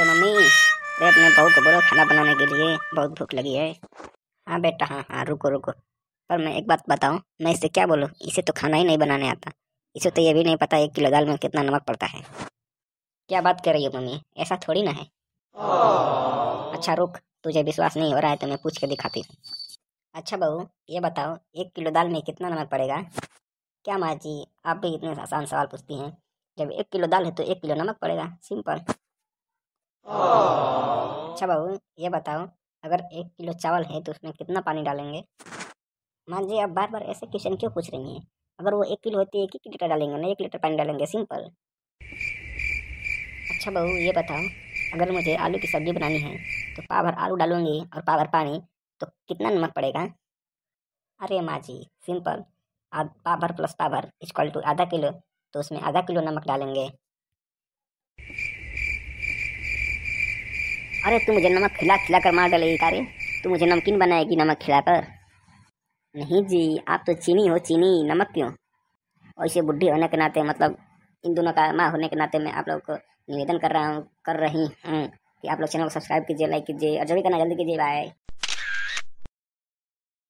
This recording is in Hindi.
अरे मम्मी अरे अपने बहू को बोलो खाना बनाने के लिए बहुत भूख लगी है हाँ बेटा हाँ हाँ रुको रुको पर मैं एक बात बताऊँ मैं इससे क्या बोलूँ इसे तो खाना ही नहीं बनाने आता इसे तो ये भी नहीं पता एक किलो दाल में कितना नमक पड़ता है क्या बात कर रही हो मम्मी ऐसा थोड़ी ना है अच्छा रुक तुझे विश्वास नहीं हो रहा है तो मैं पूछ के दिखाती हूँ अच्छा बहू ये बताओ एक किलो दाल में कितना नमक पड़ेगा क्या माँ जी आप भी इतने आसान सवाल पूछती हैं जब एक किलो दाल है तो एक किलो नमक पड़ेगा सिंपल अच्छा बाबू ये बताओ अगर एक किलो चावल है तो उसमें कितना पानी डालेंगे मान जी आप बार बार ऐसे क्वेश्चन क्यों पूछ रही हैं अगर वो एक किलो होती है एक ही लीटर डालेंगे ना एक लीटर पानी डालेंगे सिंपल अच्छा बहू ये बताओ अगर मुझे आलू की सब्ज़ी बनानी है तो भर आलू डालूंगी और भर पानी तो कितना नमक पड़ेगा अरे माँ जी सिंपल भर प्लस भर इजक्वल टू आधा किलो तो उसमें आधा किलो नमक डालेंगे अरे तू मुझे नमक खिला खिला कर मार डालेगी कारे तू मुझे नमकीन बनाएगी नमक खिलाकर नहीं जी आप तो चीनी हो चीनी नमक क्यों ऐसे बुढ़ी होने के नाते मतलब इन दोनों का माँ होने के नाते मैं आप लोग को निवेदन कर रहा हूँ कर रही हूँ कि आप लोग चैनल को सब्सक्राइब कीजिए लाइक कीजिए और जो भी करना जल्दी कीजिए बाय